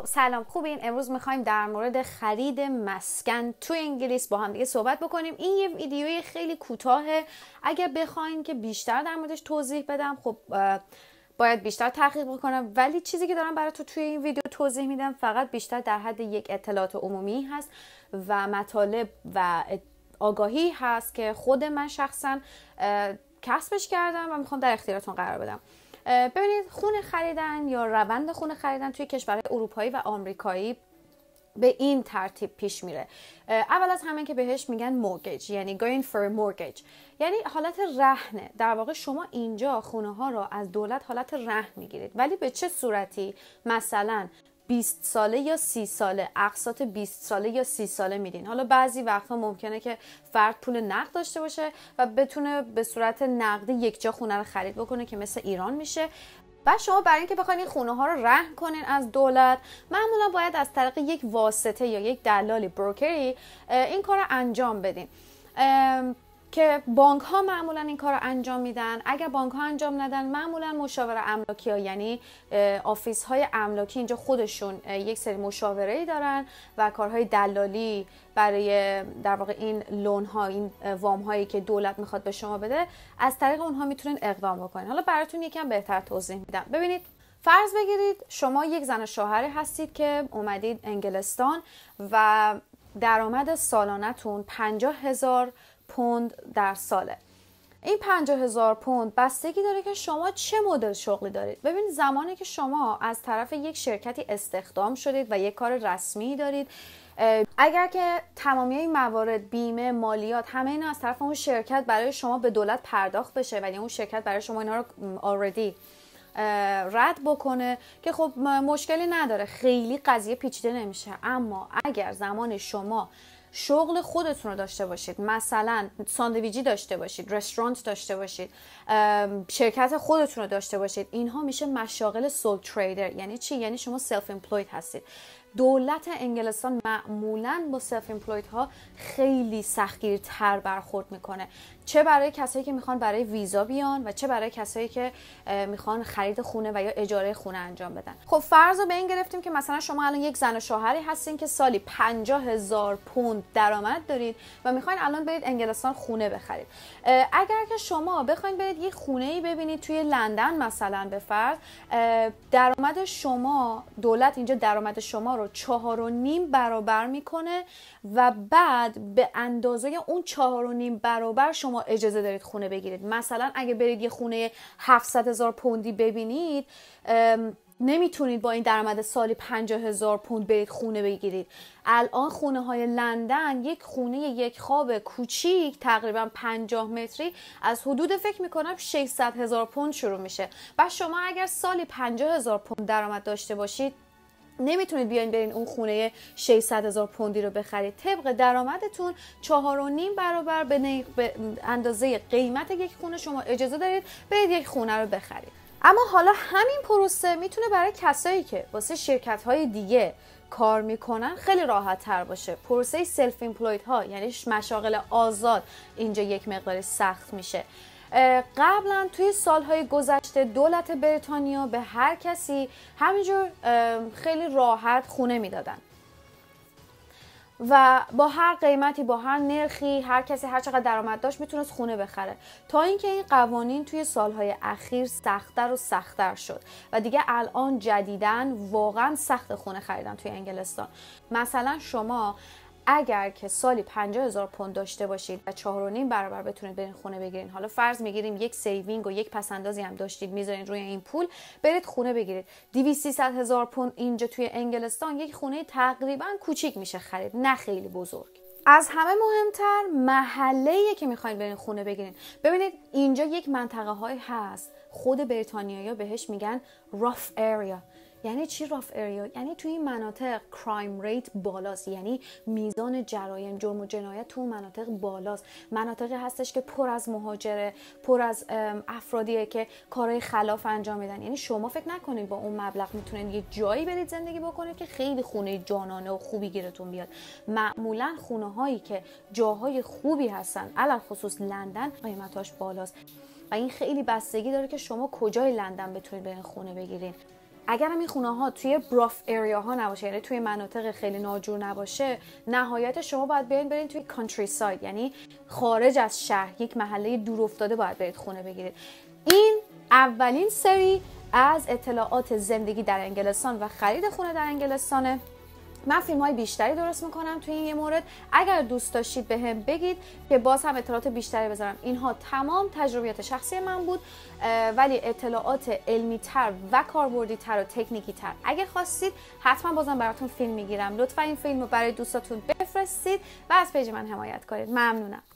خب سلام خوبین امروز میخوایم در مورد خرید مسکن تو انگلیس با هم دیگه صحبت بکنیم این یه ویدیوی خیلی کوتاهه اگر بخواین که بیشتر در موردش توضیح بدم خب باید بیشتر تحقیق بکنم ولی چیزی که دارم تو توی این ویدیو توضیح میدم فقط بیشتر در حد یک اطلاعات عمومی هست و مطالب و آگاهی هست که خود من شخصا کسبش کردم و میخوام در اختیارتون قرار بدم ببینید خونه خریدن یا روند خونه خریدن توی کشورهای اروپایی و آمریکایی به این ترتیب پیش میره اول از همه که بهش میگن مورگیج یعنی going for mortgage یعنی حالت رهنه در واقع شما اینجا خونه ها رو از دولت حالت رهن میگیرید ولی به چه صورتی مثلا 20 ساله یا 30 ساله اقساط 20 ساله یا 30 ساله میدین حالا بعضی وقتها ممکنه که فرد پول نقد داشته باشه و بتونه به صورت نقدی جا خونه رو خرید بکنه که مثل ایران میشه و شما برای اینکه بخواید این خونه ها رو رهن کنین از دولت معمولا باید از طریق یک واسطه یا یک دلالی بروکری این کار رو انجام بدین که بانک ها معمولا این کار رو انجام میدن اگر بانک ها انجام ندن معمولا مشاور املاکی ها یعنی آفیس های املاکی اینجا خودشون یک سری مشاوره ای دارن و کارهای دلالی برای در واقع این لون ها این وام هایی که دولت میخواد به شما بده از طریق اونها میتونین اقدام بکنین حالا براتون یکم بهتر توضیح میدم ببینید فرض بگیرید شما یک زن شوهری هستید که اومدید انگلستان و درآمد سالانهتون تون هزار پوند در ساله این 50 هزار پوند بستگی داره که شما چه مدل شغلی دارید ببینید زمانی که شما از طرف یک شرکتی استخدام شدید و یک کار رسمی دارید اگر که تمامی این موارد بیمه مالیات همه اینا از طرف اون شرکت برای شما به دولت پرداخت بشه ولی یعنی اون شرکت برای شما اینا رو رد بکنه که خب مشکلی نداره خیلی قضیه پیچیده نمیشه اما اگر زمان شما شغل خودتون رو داشته باشید مثلا ساندویجی داشته باشید رستورانت داشته باشید شرکت خودتون رو داشته باشید اینها میشه مشاغل سول تریدر یعنی چی یعنی شما سلف امپلوید هستید دولت انگلستان معمولا با سلف امپلوید ها خیلی سختگیرتر برخورد میکنه چه برای کسایی که میخوان برای ویزا بیان و چه برای کسایی که میخوان خرید خونه و یا اجاره خونه انجام بدن خب فرض رو به این گرفتیم که مثلا شما الان یک زن و شوهری هستین که سالی 50 هزار پوند درآمد دارید و میخواین الان برید انگلستان خونه بخرید اگر که شما بخواین برید یه خونه ای ببینید توی لندن مثلا به فرض درآمد شما دولت اینجا درآمد شما رو چهار و نیم برابر میکنه و بعد به اندازه اون چهار و نیم برابر شما اجازه دارید خونه بگیرید مثلا اگه برید یه خونه 700 هزار پوندی ببینید نمیتونید با این درآمد سالی 50 هزار پوند برید خونه بگیرید الان خونه های لندن یک خونه یک خواب کوچیک تقریبا 50 متری از حدود فکر میکنم 600 هزار پوند شروع میشه و شما اگر سالی 50 هزار پوند درآمد داشته باشید نمیتونید بیاین برین اون خونه 600 هزار پوندی رو بخرید طبق درآمدتون چهار و نیم برابر به, اندازه قیمت یک خونه شما اجازه دارید برید یک خونه رو بخرید اما حالا همین پروسه میتونه برای کسایی که واسه شرکت های دیگه کار میکنن خیلی راحت تر باشه پروسه سلف ایمپلوید ها یعنی مشاغل آزاد اینجا یک مقدار سخت میشه قبلا توی سالهای گذشته دولت بریتانیا به هر کسی همینجور خیلی راحت خونه میدادن و با هر قیمتی با هر نرخی هر کسی هر چقدر درآمد داشت میتونست خونه بخره تا اینکه این قوانین توی سالهای اخیر سختتر و سختتر شد و دیگه الان جدیدن واقعا سخت خونه خریدن توی انگلستان مثلا شما اگر که سالی هزار پوند داشته باشید و نیم برابر بتونید برین خونه بگیرین حالا فرض میگیریم یک سیوینگ و یک پسندازی هم داشتید میذارین روی این پول برید خونه بگیرید 200 هزار پوند اینجا توی انگلستان یک خونه تقریبا کوچیک میشه خرید نه خیلی بزرگ از همه مهمتر محله که میخواین برین خونه بگیرین ببینید اینجا یک منطقه های هست خود بریتانیایی بهش میگن rough area یعنی چی راف اریا یعنی توی این مناطق کرایم ریت بالاست یعنی میزان جرایم جرم و جنایت تو مناطق بالاست مناطقی هستش که پر از مهاجره پر از افرادیه که کارهای خلاف انجام میدن یعنی شما فکر نکنید با اون مبلغ میتونید یه جایی برید زندگی بکنید که خیلی خونه جانانه و خوبی گیرتون بیاد معمولا خونه هایی که جاهای خوبی هستن علل خصوص لندن قیمتاش بالاست و این خیلی بستگی داره که شما کجای لندن بتونید به خونه بگیرین اگر این خونه ها توی براف ایریا ها نباشه یعنی توی مناطق خیلی ناجور نباشه نهایت شما باید بیاین برین توی کانتری ساید یعنی خارج از شهر یک محله دور افتاده باید برید خونه بگیرید این اولین سری از اطلاعات زندگی در انگلستان و خرید خونه در انگلستانه من فیلم های بیشتری درست میکنم توی این یه مورد اگر دوست داشتید به هم بگید که باز هم اطلاعات بیشتری بذارم اینها تمام تجربیات شخصی من بود ولی اطلاعات علمی تر و کاربردی تر و تکنیکی تر اگه خواستید حتما بازم براتون فیلم میگیرم لطفا این فیلم رو برای دوستاتون بفرستید و از پیج من حمایت کنید ممنونم